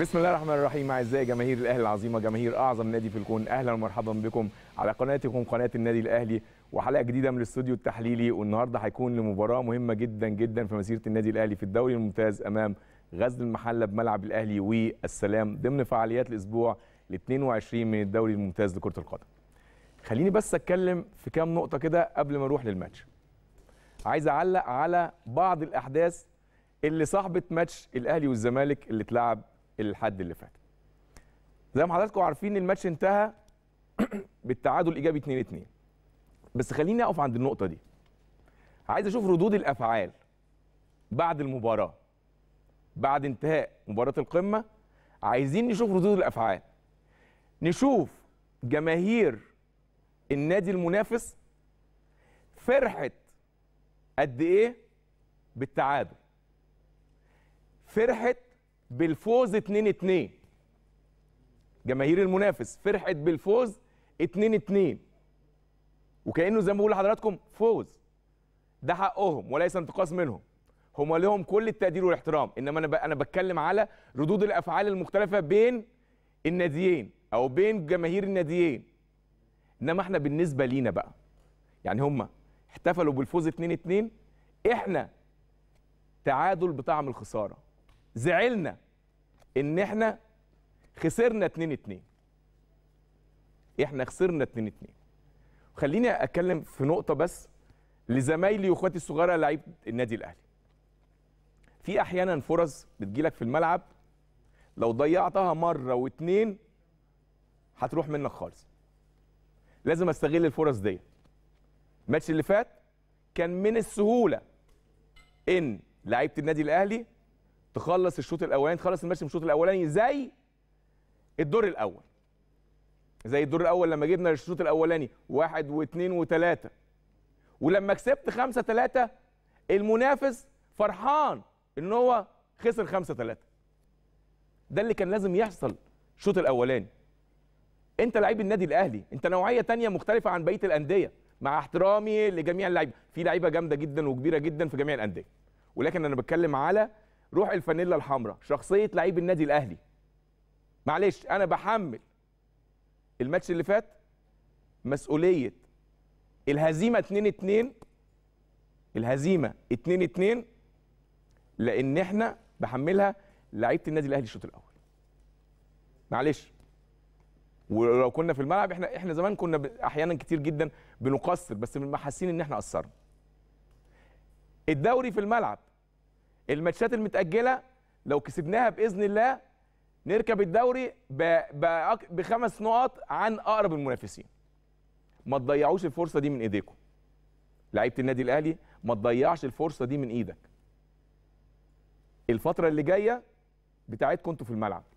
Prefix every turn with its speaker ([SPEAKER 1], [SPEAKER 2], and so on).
[SPEAKER 1] بسم الله الرحمن الرحيم اعزائي جماهير الاهلي العظيمه جماهير اعظم نادي في الكون اهلا ومرحبا بكم على قناتكم قناه النادي الاهلي وحلقه جديده من الاستوديو التحليلي والنهارده هيكون لمباراه مهمه جدا جدا في مسيره النادي الاهلي في الدوري الممتاز امام غزل المحله بملعب الاهلي والسلام ضمن فعاليات الاسبوع ال 22 من الدوري الممتاز لكره القدم. خليني بس اتكلم في كام نقطه كده قبل ما اروح للماتش. عايز اعلق على بعض الاحداث اللي صاحبه ماتش الاهلي والزمالك اللي اتلعب الحد اللي فات زي ما حضراتكم عارفين الماتش انتهى بالتعادل ايجابي 2 2 بس خليني اقف عند النقطه دي عايز اشوف ردود الافعال بعد المباراه بعد انتهاء مباراه القمه عايزين نشوف ردود الافعال نشوف جماهير النادي المنافس فرحت قد ايه بالتعادل فرحت بالفوز 2 2 جماهير المنافس فرحت بالفوز 2 2 وكانه زي ما بقول لحضراتكم فوز ده حقهم وليس انتقاص منهم هم لهم كل التقدير والاحترام انما انا انا بتكلم على ردود الافعال المختلفه بين الناديين او بين جماهير الناديين انما احنا بالنسبه لينا بقى يعني هم احتفلوا بالفوز 2 2 احنا تعادل بطعم الخساره زعلنا ان احنا خسرنا 2 2 احنا خسرنا 2 2 خليني اتكلم في نقطه بس لزمايلي واخواتي الصغيره لعيب النادي الاهلي في احيانا فرص بتجيلك في الملعب لو ضيعتها مره واتنين هتروح منك خالص لازم استغل الفرص دي الماتش اللي فات كان من السهوله ان لعيبه النادي الاهلي تخلص الشوط الاولاني تخلص الماتش من الشوط الاولاني زي الدور الاول زي الدور الاول لما جبنا الشوط الاولاني واحد واثنين وثلاثه ولما كسبت خمسة ثلاثة المنافس فرحان ان هو خسر خمسة ثلاثة ده اللي كان لازم يحصل الشوط الاولاني انت لعيب النادي الاهلي انت نوعيه تانية مختلفه عن بقيه الانديه مع احترامي لجميع اللعيبه في لعيبه جامده جدا وكبيره جدا في جميع الانديه ولكن انا بتكلم على روح الفانيلا الحمراء شخصيه لعيب النادي الاهلي معلش انا بحمل الماتش اللي فات مسؤوليه الهزيمه 2 2 الهزيمه 2 2 لان احنا بحملها لعيبه النادي الاهلي الشوط الاول معلش ولو كنا في الملعب احنا احنا زمان كنا احيانا كتير جدا بنقصر بس بنبقى حاسين ان احنا قصرنا الدوري في الملعب الماتشات المتاجله لو كسبناها باذن الله نركب الدوري بخمس نقط عن اقرب المنافسين ما تضيعوش الفرصه دي من ايديكم لعيبه النادي الاهلي ما تضيعش الفرصه دي من ايدك الفتره اللي جايه بتاعتكم انتوا في الملعب